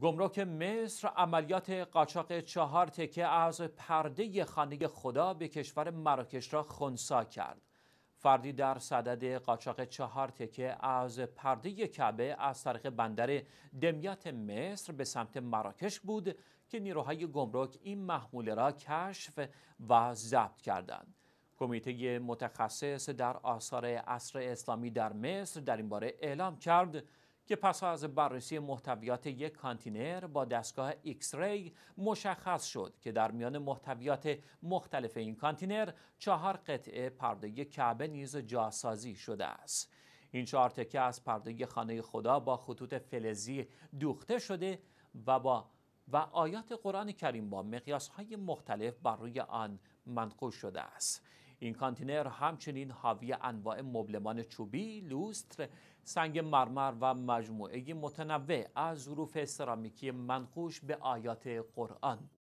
گمرک مصر عملیات قاچاق چهار تکه از پرده خانه خدا به کشور مراکش را خونسا کرد. فردی در صدد قاچاق چهار تکه از پرده کعبه از طریق بندر دمیات مصر به سمت مراکش بود که نیروهای گمرک این محموله را کشف و ضبط کردند. کمیته متخصص در آثار عصر اسلامی در مصر در این باره اعلام کرد که پس از بررسی محتویات یک کانتینر با دستگاه ایکس ری مشخص شد که در میان محتویات مختلف این کانتینر چهار قطعه پرده کعبه نیز جاسازی شده است این چهار تکه از پرده خانه خدا با خطوط فلزی دوخته شده و با و آیات قرآن کریم با مقیاس های مختلف بر روی آن منقوش شده است این کانتینر همچنین حاوی انواع مبلمان چوبی، لوستر، سنگ مرمر و مجموعه متنوع از ظروف سرامیکی منقوش به آیات قرآن